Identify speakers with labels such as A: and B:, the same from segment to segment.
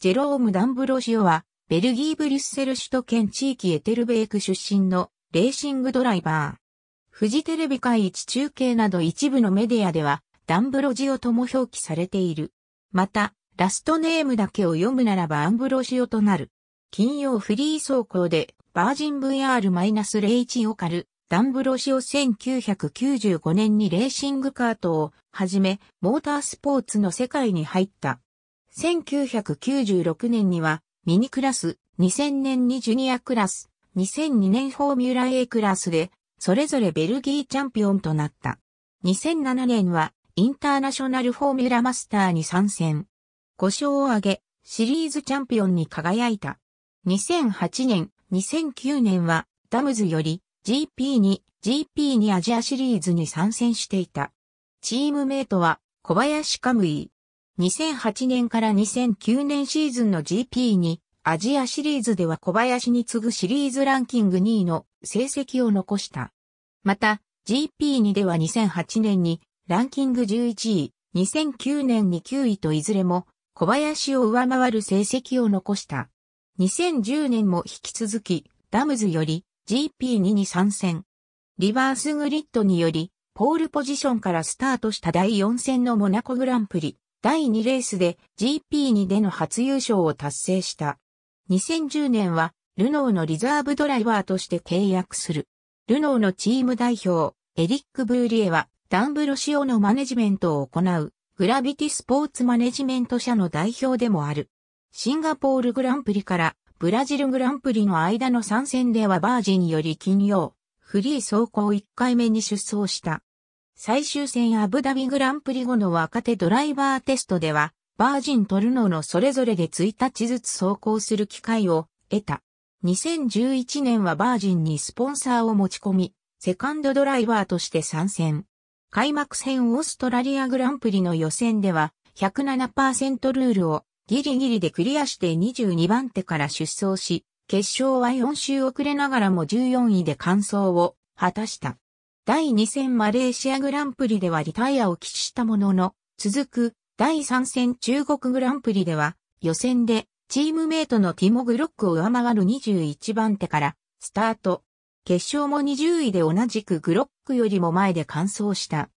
A: ジェローム・ダンブロシオは、ベルギー・ブリュッセル首都圏地域エテルベーク出身のレーシングドライバー。フジテレビ会一中継など一部のメディアでは、ダンブロジオとも表記されている。また、ラストネームだけを読むならばアンブロシオとなる。金曜フリー走行で、バージン VR-01 オカル、ダンブロシオ1995年にレーシングカートをはじめ、モータースポーツの世界に入った。1996年にはミニクラス、2000年にジュニアクラス、2002年フォーミュラ A クラスで、それぞれベルギーチャンピオンとなった。2007年はインターナショナルフォーミュラマスターに参戦。5勝を挙げ、シリーズチャンピオンに輝いた。2008年、2009年はダムズより GP に GP にアジアシリーズに参戦していた。チームメイトは小林カムイ。2008年から2009年シーズンの GP にアジアシリーズでは小林に次ぐシリーズランキング2位の成績を残した。また GP2 では2008年にランキング11位、2009年に9位といずれも小林を上回る成績を残した。2010年も引き続きダムズより GP2 に参戦。リバースグリッドによりポールポジションからスタートした第4戦のモナコグランプリ。第2レースで GP2 での初優勝を達成した。2010年は、ルノーのリザーブドライバーとして契約する。ルノーのチーム代表、エリック・ブーリエは、ダンブロシオのマネジメントを行う、グラビティスポーツマネジメント社の代表でもある。シンガポールグランプリからブラジルグランプリの間の参戦ではバージンより金曜、フリー走行1回目に出走した。最終戦アブダビグランプリ後の若手ドライバーテストでは、バージントルノのそれぞれで1日ずつ走行する機会を得た。2011年はバージンにスポンサーを持ち込み、セカンドドライバーとして参戦。開幕戦オーストラリアグランプリの予選では、107%ルールをギリギリでクリアして22番手から出走し、決勝は4周遅れながらも14位で完走を果たした。第2戦マレーシアグランプリではリタイアを喫したものの、続く第3戦中国グランプリでは、予選でチームメイトのティモ・グロックを上回る21番手からスタート。決勝も20位で同じくグロックよりも前で完走した。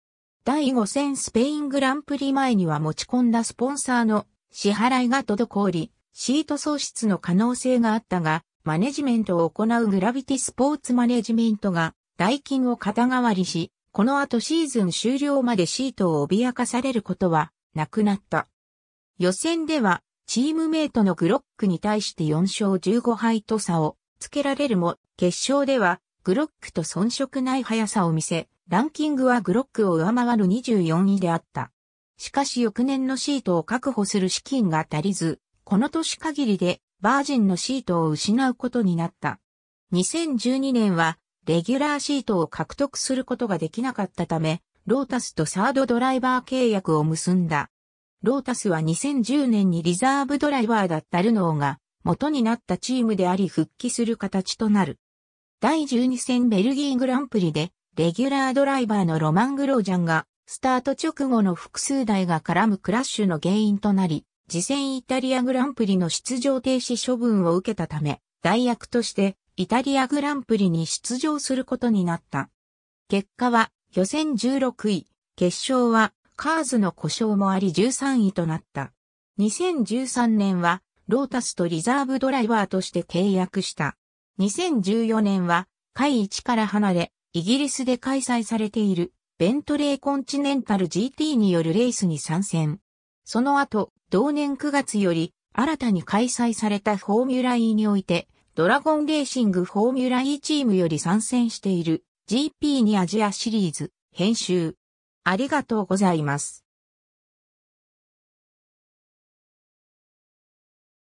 A: 第5戦スペイングランプリ前には持ち込んだスポンサーの支払いが滞り、シート喪失の可能性があったが、マネジメントを行うグラビティスポーツマネジメントが大金を肩代わりし、この後シーズン終了までシートを脅かされることはなくなった。予選ではチームメイトのグロックに対して4勝15敗と差をつけられるも、決勝ではグロックと遜色ない速さを見せ、ランキングはグロックを上回る24位であった。しかし翌年のシートを確保する資金が足りず、この年限りでバージンのシートを失うことになった。2012年はレギュラーシートを獲得することができなかったため、ロータスとサードドライバー契約を結んだ。ロータスは2010年にリザーブドライバーだったルノーが元になったチームであり復帰する形となる。第12戦ベルギーグランプリでレギュラードライバーのロマン・グロージャンがスタート直後の複数台が絡むクラッシュの原因となり、次戦イタリアグランプリの出場停止処分を受けたため、代役としてイタリアグランプリに出場することになった。結果は予選16位、決勝はカーズの故障もあり13位となった。2013年はロータスとリザーブドライバーとして契約した。2014年は会1から離れ、イギリスで開催されているベントレーコンチネンタル GT によるレースに参戦。その後、同年9月より新たに開催されたフォーミュラ E においてドラゴンレーシングフォーミュラ E チームより参戦している GP2 アジアシリーズ編集。ありがとうございます。